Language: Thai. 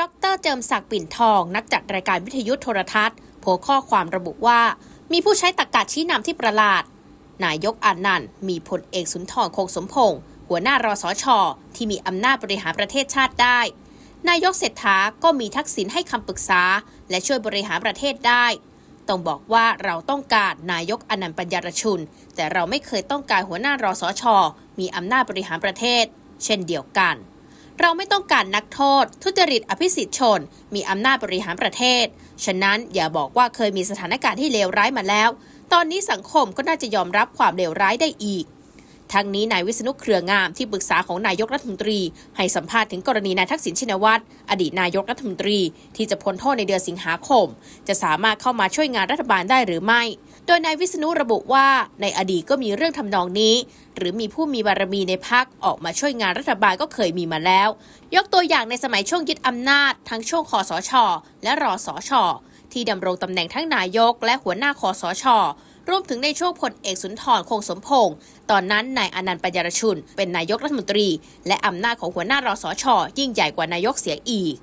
ดรเจิมศักดิ์ปิ่นทองนักจัดรายการวิทยุโทรทัศน์โพข้อความระบุว่า มีผู้ใช้ตะกกดชี้นำที่ประหลาด นายกอานันต์มีพลเอกสุนทรคงสมพงศ์หัวหน้ารอสอชอที่มีอำนาจบริหารประเทศชาติได้ นายกเศรษฐาก็มีทักษิณให้คำปรึกษา และช่วยบริหารประเทศได้ ต้องบอกว่าเราต้องการนายกอนันต์ปัญญารชุนแต่เราไม่เคยต้องการหัวหน้ารอสอชอมีอำนาจบริหารประเทศ เช่นเดียวกันเราไม่ต้องการนักโทษ ทุจริต อภิสิทธิชน มีอำนาจบริหารประเทศ ฉะนั้นอย่าบอกว่าเคยมีสถานการณ์ที่เลวร้ายมาแล้ว ตอนนี้สังคมก็น่าจะยอมรับความเลวร้ายได้อีก ทั้งนี้นายวิษณุเครืองามที่ปรึกษาของนายกรัฐมนตรี ให้สัมภาษณ์ถึงกรณีนายทักษิณชินวัตร อดีตนายกรัฐมนตรี ที่จะพ้นโทษในเดือนสิงหาคม จะสามารถเข้ามาช่วยงานรัฐบาลได้หรือไม่โดยนายวิษณุระบุว่า ในอดีตก็มีเรื่องทำนองนี้ หรือมีผู้มีบารมีในพักออกมาช่วยงานรัฐบาลก็เคยมีมาแล้ว ยกตัวอย่างในสมัยช่วงยึดอำนาจ ทั้งช่วงคอสชและรอสอชอที่ดำรงตำแหน่งทั้งนายกและหัวหน้าคอสชรวมถึงในช่วงพลเอกสุนทร คงสมพงศ์ตอนนั้นนายอนันต์ปัญญรชุนเป็นนายกรัฐมนตรี และอำนาจของหัวหน้ารอสอชอยิ่งใหญ่กว่านายกเสียอีก